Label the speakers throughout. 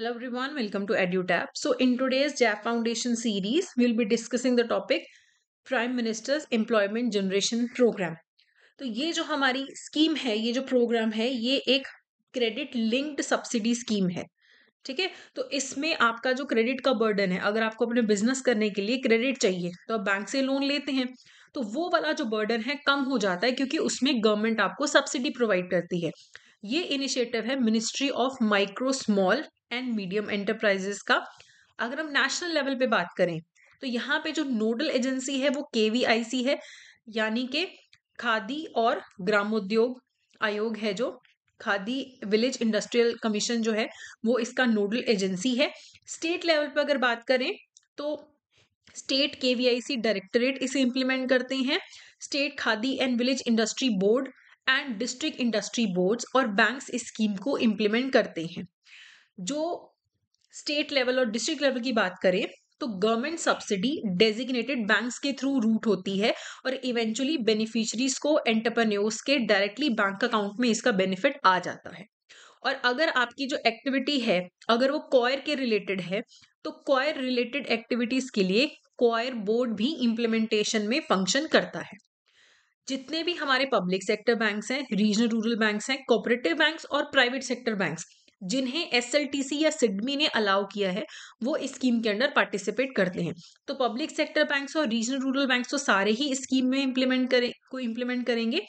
Speaker 1: Hello everyone, welcome to EduTap. So in today's JAP Foundation series, we'll be discussing the topic Prime Minister's Employment Generation Program. तो ये जो हमारी scheme है ये जो programme है ये एक क्रेडिट लिंक्ड सब्सिडी स्कीम है ठीक है तो इसमें आपका जो क्रेडिट का बर्डन है अगर आपको अपने बिजनेस करने के लिए क्रेडिट चाहिए तो आप बैंक से लोन लेते हैं तो वो वाला जो बर्डन है कम हो जाता है क्योंकि उसमें गवर्नमेंट आपको सब्सिडी प्रोवाइड करती है ये इनिशिएटिव है ministry of micro small and medium enterprises का अगर हम नेशनल लेवल पे बात करें तो यहाँ पे जो नोडल एजेंसी है वो के है यानी के खादी और ग्रामोद्योग आयोग है जो खादी विलेज इंडस्ट्रियल कमीशन जो है वो इसका नोडल एजेंसी है स्टेट लेवल पर अगर बात करें तो state K V I C directorate इसे इम्प्लीमेंट करते हैं state Khadi and village industry board and district industry boards और बैंक्स इस स्कीम को इम्प्लीमेंट करते हैं जो स्टेट लेवल और डिस्ट्रिक्ट लेवल की बात करें तो गवर्नमेंट सब्सिडी डेजिग्नेटेड बैंक्स के थ्रू रूट होती है और इवेंचुअली बेनिफिशरीज को एंटरप्रेन्योर्स के डायरेक्टली बैंक अकाउंट में इसका बेनिफिट आ जाता है और अगर आपकी जो एक्टिविटी है अगर वो क्वायर के रिलेटेड है तो क्वायर रिलेटेड एक्टिविटीज के लिए क्वायर बोर्ड भी इम्प्लीमेंटेशन में फंक्शन करता है जितने भी हमारे पब्लिक सेक्टर बैंक्स हैं रीजनल रूरल बैंक्स हैं कोऑपरेटिव बैंक्स और प्राइवेट सेक्टर बैंक्स जिन्हें एस या सिडमी ने अलाउ किया है वो इस स्कीम के अंडर पार्टिसिपेट करते हैं तो पब्लिक सेक्टर बैंक्स और रीजनल रूरल बैंक्स तो सारे ही स्कीम में इम्प्लीमेंट करें को इम्प्लीमेंट करेंगे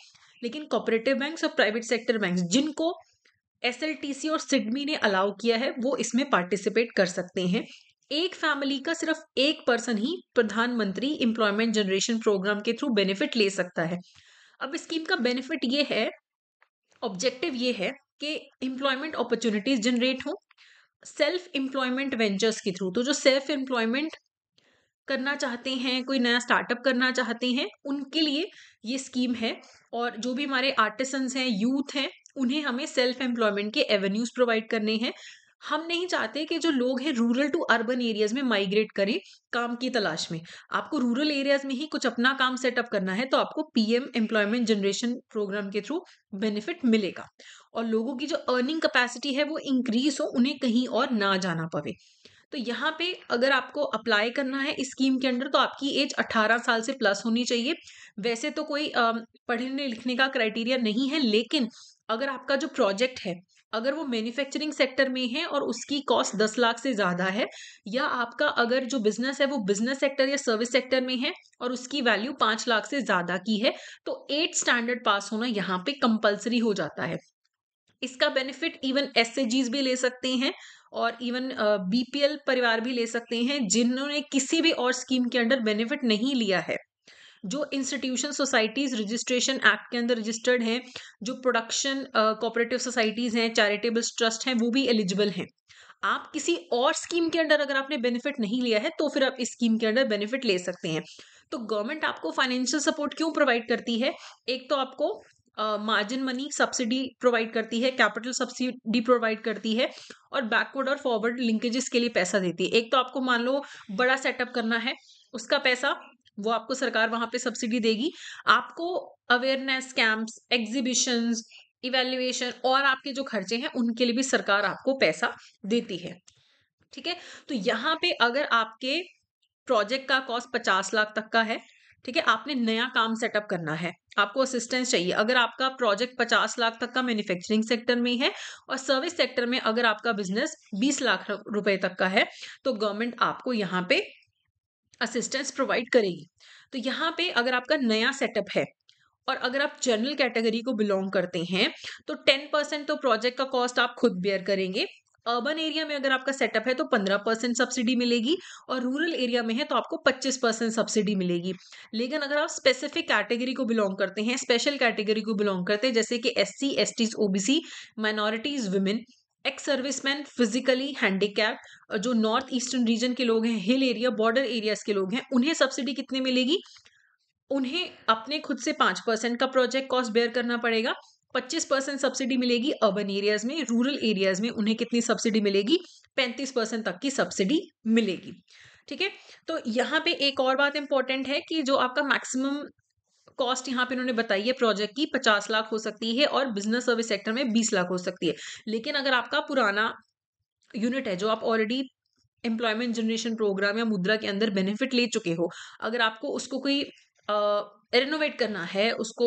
Speaker 1: लेकिन कॉपरेटिव बैंक्स और प्राइवेट सेक्टर बैंक्स जिनको एस और सिडमी ने अलाउ किया है वो इसमें पार्टिसिपेट कर सकते हैं एक फैमिली का सिर्फ एक पर्सन ही प्रधानमंत्री एम्प्लॉयमेंट जनरेशन प्रोग्राम के थ्रू बेनिफिट ले सकता है अब स्कीम का बेनिफिट ये है ऑब्जेक्टिव ये है के एम्प्लॉयमेंट अपॉर्चुनिटीज जनरेट हों सेल्फ एम्प्लॉयमेंट वेंचर्स के थ्रू तो जो सेल्फ एम्प्लॉयमेंट करना चाहते हैं कोई नया स्टार्टअप करना चाहते हैं उनके लिए ये स्कीम है और जो भी हमारे आर्टिसंस हैं यूथ हैं उन्हें हमें सेल्फ एम्प्लॉयमेंट के एवेन्यूज प्रोवाइड करने हैं हम नहीं चाहते कि जो लोग हैं रूरल टू अर्बन एरियाज में माइग्रेट करें काम की तलाश में आपको रूरल एरियाज में ही कुछ अपना काम सेटअप करना है तो आपको पीएम एम्प्लॉयमेंट जनरेशन प्रोग्राम के थ्रू बेनिफिट मिलेगा और लोगों की जो अर्निंग कैपेसिटी है वो इंक्रीज हो उन्हें कहीं और ना जाना पवे तो यहाँ पे अगर आपको अप्लाई करना है इस स्कीम के अंडर तो आपकी एज 18 साल से प्लस होनी चाहिए वैसे तो कोई पढ़ने लिखने का क्राइटेरिया नहीं है लेकिन अगर आपका जो प्रोजेक्ट है अगर वो मैन्युफैक्चरिंग सेक्टर में है और उसकी कॉस्ट दस लाख से ज़्यादा है या आपका अगर जो बिजनेस है वो बिजनेस सेक्टर या सर्विस सेक्टर में है और उसकी वैल्यू पांच लाख से ज़्यादा की है तो एट स्टैंडर्ड पास होना यहाँ पे कंपलसरी हो जाता है इसका बेनिफिट इवन एस भी ले सकते हैं और इवन बीपीएल परिवार भी ले सकते हैं जिन्होंने किसी भी और स्कीम के अंडर बेनिफिट नहीं लिया है जो इंस्टीट्यूशन सोसाइटीज़ रजिस्ट्रेशन एक्ट के अंदर रजिस्टर्ड हैं जो प्रोडक्शन कोऑपरेटिव सोसाइटीज़ हैं चैरिटेबल ट्रस्ट हैं वो भी एलिजिबल हैं आप किसी और स्कीम के अंडर अगर आपने बेनिफिट नहीं लिया है तो फिर आप इस स्कीम के अंडर बेनिफिट ले सकते हैं तो गवर्नमेंट आपको फाइनेंशियल सपोर्ट क्यों प्रोवाइड करती है एक तो आपको मार्जिन मनी सब्सिडी प्रोवाइड करती है कैपिटल सब्सिडी प्रोवाइड करती है और बैकवर्ड और फॉरवर्ड लिंकेजेस के लिए पैसा देती है एक तो आपको मान लो बड़ा सेटअप करना है उसका पैसा वो आपको सरकार वहां पे सब्सिडी देगी आपको अवेयरनेस कैंप्स एग्जीबिशन इवेल्युएशन और आपके जो खर्चे हैं उनके लिए भी सरकार आपको पैसा देती है ठीक है तो यहाँ पे अगर आपके प्रोजेक्ट का कॉस्ट पचास लाख तक का है ठीक है आपने नया काम सेटअप करना है आपको असिस्टेंस चाहिए अगर आपका प्रोजेक्ट पचास लाख तक का मैन्युफैक्चरिंग सेक्टर में है और सर्विस सेक्टर में अगर आपका बिजनेस बीस लाख रुपए तक का है तो गवर्नमेंट आपको यहाँ पे असिस्टेंस प्रोवाइड करेगी तो यहाँ पे अगर आपका नया सेटअप है और अगर आप जनरल कैटेगरी को बिलोंग करते हैं तो टेन परसेंट तो प्रोजेक्ट का कॉस्ट आप खुद बेयर करेंगे अर्बन एरिया में अगर आपका सेटअप है तो पंद्रह परसेंट सब्सिडी मिलेगी और रूरल एरिया में है तो आपको पच्चीस परसेंट सब्सिडी मिलेगी लेकिन अगर आप स्पेसिफिक कैटेगरी को बिलोंग करते हैं स्पेशल कैटेगरी को बिलोंग करते हैं जैसे कि S C S Ts OBC minorities women ex serviceman physically handicap जो नॉर्थ ईस्टर्न रीजन के लोग हैं हिल एरिया बॉर्डर एरियाज के लोग हैं उन्हें सब्सिडी कितने मिलेगी उन्हें अपने खुद से पांच परसेंट का प्रोजेक्ट कॉस्ट बेयर करना पड़ेगा पच्चीस परसेंट सब्सिडी मिलेगी अर्बन एरियाज में रूरल एरियाज में उन्हें कितनी सब्सिडी मिलेगी पैंतीस परसेंट तक की सब्सिडी मिलेगी ठीक है तो यहाँ पे एक और बात इंपॉर्टेंट है कि जो आपका मैक्सिमम कॉस्ट यहाँ पे इन्होंने बताई है प्रोजेक्ट की पचास लाख हो सकती है और बिजनेस सर्विस सेक्टर में बीस लाख हो सकती है लेकिन अगर आपका पुराना यूनिट है जो आप ऑलरेडी एम्प्लॉयमेंट जनरेशन प्रोग्राम या मुद्रा के अंदर बेनिफिट ले चुके हो अगर आपको उसको कोई रेनोवेट करना है उसको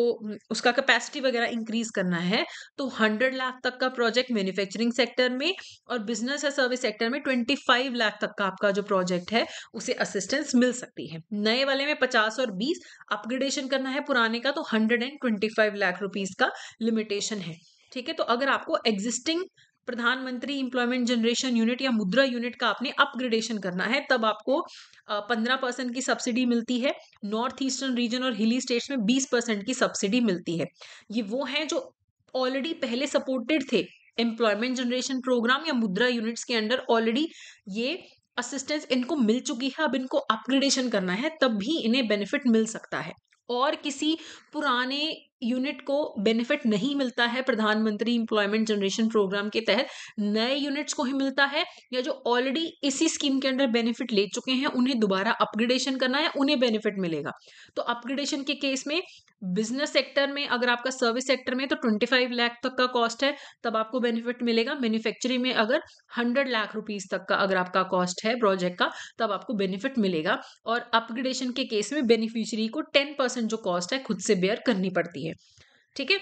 Speaker 1: उसका कैपेसिटी वगैरह इंक्रीज करना है तो हंड्रेड लाख तक का प्रोजेक्ट मैन्युफैक्चरिंग सेक्टर में और बिजनेस या सर्विस सेक्टर में ट्वेंटी फाइव लाख तक का आपका जो प्रोजेक्ट है उसे असिस्टेंस मिल सकती है नए वाले में पचास और बीस अपग्रेडेशन करना है पुराने का तो hundred and twenty five lakh rupees का लिमिटेशन है ठीक है तो अगर आपको एग्जिस्टिंग प्रधानमंत्री इंप्लॉयमेंट जनरेशन यूनिट या मुद्रा यूनिट का आपने अपग्रेडेशन करना है तब आपको पंद्रह परसेंट की सब्सिडी मिलती है नॉर्थ ईस्टर्न रीजन और हिली स्टेट्स में बीस परसेंट की सब्सिडी मिलती है ये वो हैं जो ऑलरेडी पहले सपोर्टेड थे एम्प्लॉयमेंट जनरेशन प्रोग्राम या मुद्रा यूनिट्स के अंडर ऑलरेडी ये असिस्टेंस इनको मिल चुकी है अब इनको अपग्रेडेशन करना है तब भी इन्हें बेनिफिट मिल सकता है और किसी पुराने यूनिट को बेनिफिट नहीं मिलता है प्रधानमंत्री इंप्लॉयमेंट जनरेशन प्रोग्राम के तहत नए यूनिट्स को ही मिलता है या जो ऑलरेडी इसी स्कीम के अंडर बेनिफिट ले चुके हैं उन्हें दोबारा अपग्रेडेशन करना है उन्हें बेनिफिट मिलेगा तो अपग्रेडेशन के केस में बिजनेस सेक्टर में अगर आपका सर्विस सेक्टर में तो ट्वेंटी फाइव लाख तक का कॉस्ट है तब आपको बेनिफिट मिलेगा मैन्युफैक्चरिंग में अगर हंड्रेड लाख रुपीज तक का अगर आपका कॉस्ट है प्रोजेक्ट का तब आपको बेनिफिट मिलेगा और अपग्रेडेशन के केस में बेनिफिशियरी को टेन परसेंट जो कॉस्ट है खुद से बेयर करनी पड़ती है चाहिए ठीक है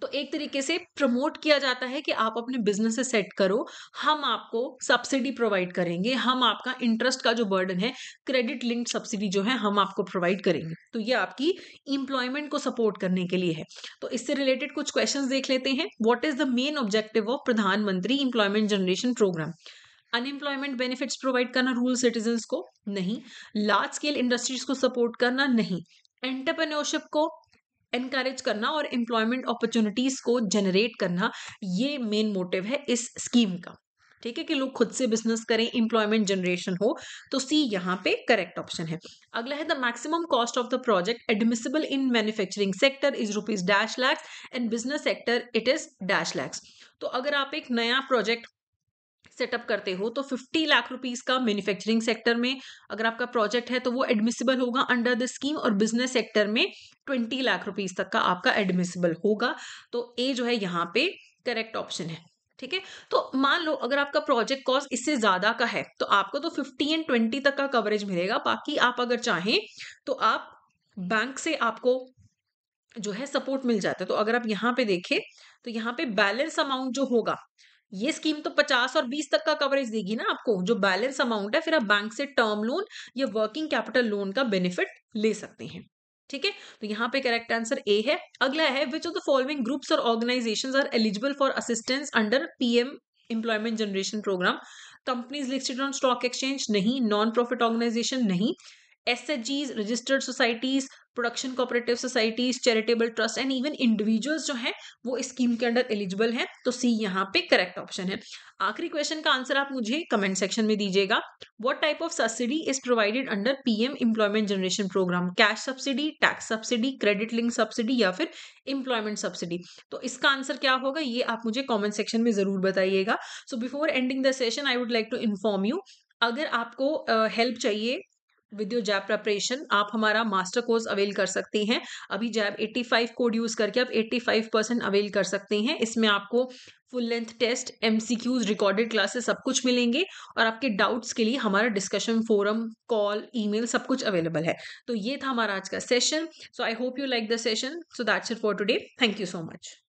Speaker 1: तो एक तरीके से प्रमोट किया जाता है कि आप अपने बिजनेस से सेट करो हम आपको सब्सिडी प्रोवाइड करेंगे हम आपका इंटरेस्ट का जो बर्डन है क्रेडिट लिंक्ड सब्सिडी जो है हम आपको प्रोवाइड करेंगे तो ये आपकी इंप्लॉयमेंट को सपोर्ट करने के लिए है तो इससे रिलेटेड कुछ क्वेश्चंस देख लेते हैं what is the main objective of प्रधानमंत्री employment generation programme unemployment benefits provide करना रूरल सिटीजन को नहीं लार्ज स्केल इंडस्ट्रीज को सपोर्ट करना नहीं एंटरप्रेन्योरशिप को इनक्रेज करना और एम्प्लॉयमेंट अपॉर्चुनिटीज़ को जनरेट करना ये मेन मोटिव है इस स्कीम का ठीक है कि लोग खुद से बिजनेस करें इंप्लॉयमेंट जनरेशन हो तो सी यहाँ पे करेक्ट ऑप्शन है अगला है the maximum cost of the project admissible in manufacturing sector is rupees dash lakhs and business sector it is dash lakhs तो अगर आप एक नया प्रोजेक्ट सेटअप करते हो तो 50 लाख रुपीज का मैन्युफैक्चरिंग सेक्टर में अगर आपका प्रोजेक्ट है तो वो एडमिसिबल होगा अंडर द स्कीम और बिजनेस सेक्टर में 20 लाख रुपीज तक का आपका एडमिसिबल होगा तो ए जो है यहाँ पे करेक्ट ऑप्शन है ठीक है तो मान लो अगर आपका प्रोजेक्ट कॉस्ट इससे ज्यादा का है तो आपको तो फिफ्टी एंड ट्वेंटी तक का कवरेज मिलेगा बाकी आप अगर चाहें तो आप बैंक से आपको जो है सपोर्ट मिल जाता है तो अगर आप यहाँ पे देखें तो यहाँ पे बैलेंस अमाउंट जो होगा ये स्कीम तो 50 और 20 तक का कवरेज देगी ना आपको जो बैलेंस अमाउंट है फिर आप बैंक से टर्म लोन या वर्किंग कैपिटल लोन का बेनिफिट ले सकते हैं ठीक है तो यहाँ पे करेक्ट आंसर ए है अगला है which of the following groups और organisations are eligible for assistance under PM employment generation programme companies listed on stock exchange नहीं नॉन प्रॉफिट ऑर्गेनाइजेशन नहीं as registered societies production cooperative societies charitable trust and even individuals जो हैं वो scheme के under eligible हैं तो सी यहाँ पे करेक्ट ऑप्शन है आखिरी क्वेश्चन का आंसर आप मुझे कमेंट सेक्शन में दीजिएगा what type of subsidy is provided under PM employment generation programme cash subsidy tax subsidy credit link subsidy या फिर एम्प्लॉयमेंट सब्सिडी तो इसका आंसर क्या होगा ये आप मुझे कॉमेंट सेक्शन में जरूर बताइएगा so before ending the session I would like to inform you अगर आपको हेल्प uh, चाहिए विद योर जैब प्रेपरेशन आप हमारा मास्टर कोर्स अवेल कर सकती हैं अभी जैब 85 कोड यूज़ करके आप 85 परसेंट अवेल कर सकते हैं इसमें आपको full length test um recorded classes सब कुछ मिलेंगे और आपके डाउट्स के लिए हमारा डिस्कशन फोरम कॉल ईमेल सब कुछ अवेलेबल है तो ये था हमारा आज का session so I hope you like the session so that's it for today thank you so much